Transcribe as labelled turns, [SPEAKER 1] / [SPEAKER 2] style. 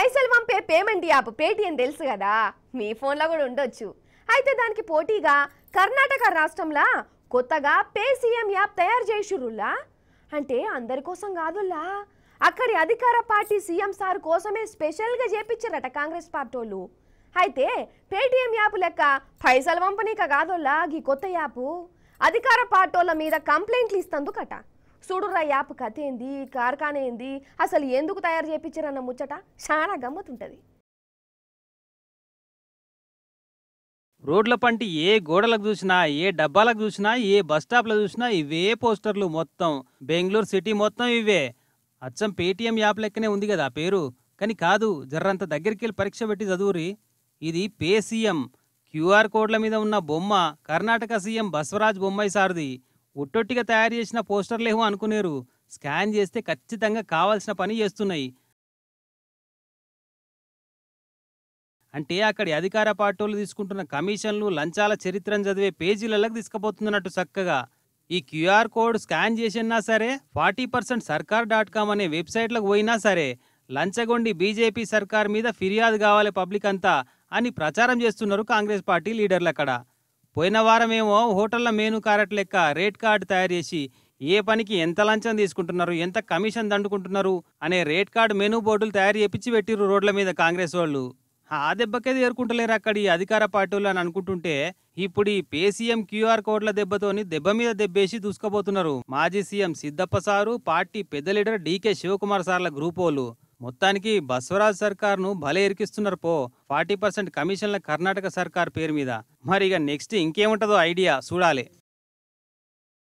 [SPEAKER 1] పైసలు పంపే payment app Paytm తెలుసు కదా మీ ఫోన్లో కూడా ఉండొచ్చు అయితే దానికి పోటీగా కర్ణాటక రాష్ట్రంలో కొత్తగా పేసీఎం యాప్ తయారు చేసిరులా అంటే అందరి కోసం కాదులా అక్కడి అధికార పార్టీ సీఎం సార్ కోసమే స్పెషల్గా చేపించారట కాంగ్రెస్ పార్టీ అయితే పేటీఎం యాప్ లెక్క పైసలు పంపనీక కాదోలా గీ కొత్త యాప్ అధికార పార్టీ మీద కంప్లైంట్లు ఇస్తందుకట చూడుర్రా యాప్ కథ ఏంది కార్ఖానా ఏంది అసలు ఎందుకు తయారు చేయించారన్న ముచ్చట చాలా గమ్మతుంటది
[SPEAKER 2] రోడ్ల పంటి ఏ గోడలకు చూసినా ఏ డబ్బాలకు చూసినా ఏ బస్ స్టాప్లో చూసినా ఇవే పోస్టర్లు మొత్తం బెంగళూరు సిటీ మొత్తం ఇవే అచ్చం పేటీఎం యాప్ లెక్కనే ఉంది కదా పేరు కానీ కాదు జర్రంత దగ్గరికి వెళ్ళి పరీక్ష పెట్టి చదువురి ఇది పేసీఎం క్యూఆర్ కోడ్ల మీద ఉన్న బొమ్మ కర్ణాటక సీఎం బస్వరాజ్ బొమ్మాయి సార్ది ఉట్టొట్టిగా తయారు చేసిన పోస్టర్లేమో అనుకునేరు స్కాన్ చేస్తే ఖచ్చితంగా కావాల్సిన పని చేస్తున్నాయి అంటే అక్కడి అధికార పార్టీలు తీసుకుంటున్న కమిషన్లు లంచాల చరిత్రను చదివే పేజీలలోకి తీసుకుపోతుందన్నట్టు చక్కగా ఈ క్యూఆర్ కోడ్ స్కాన్ చేసినా సరే forty percent Sarkar dot com అనే వెబ్సైట్లకు పోయినా సరే లంచగొండి బీజేపీ సర్కార్ మీద ఫిర్యాదు కావాలి పబ్లిక్ అంతా అని ప్రచారం చేస్తున్నారు కాంగ్రెస్ పార్టీ లీడర్లు అక్కడ పోయిన వారమేమో హోటళ్ల మెనూ కార్డ్ లెక్క రేట్ కార్డు తయారు చేసి ఏ పనికి ఎంత లంచం తీసుకుంటున్నారు ఎంత కమిషన్ దండుకుంటున్నారు అనే రేట్ కార్డు మెనూ బోర్డులు తయారు చేపించి పెట్టిరు రోడ్ల మీద కాంగ్రెస్ వాళ్ళు ఆ దెబ్బకే చేరుకుంటలేరు అక్కడి అధికార పార్టీలు అని అనుకుంటుంటే ఇప్పుడు ఈ పేసీఎం క్యూఆర్ కోడ్ల దెబ్బతోని దెబ్బ మీద దెబ్బేసి దూసుకుపోతున్నారు మాజీ సీఎం సిద్దప్ప సారు పార్టీ పెద్ద లీడర్ డీకే శివకుమార్ సార్ల గ్రూప్ వాళ్ళు మొత్తానికి బస్వరాజ్ సర్కార్ను భలే ఇరికిస్తున్నారు పో ఫార్టీ పర్సెంట్ కమిషన్ల కర్ణాటక సర్కార్ పేరు మీద మరి ఇక నెక్స్ట్ ఇంకేముంటుందో ఐడియా చూడాలి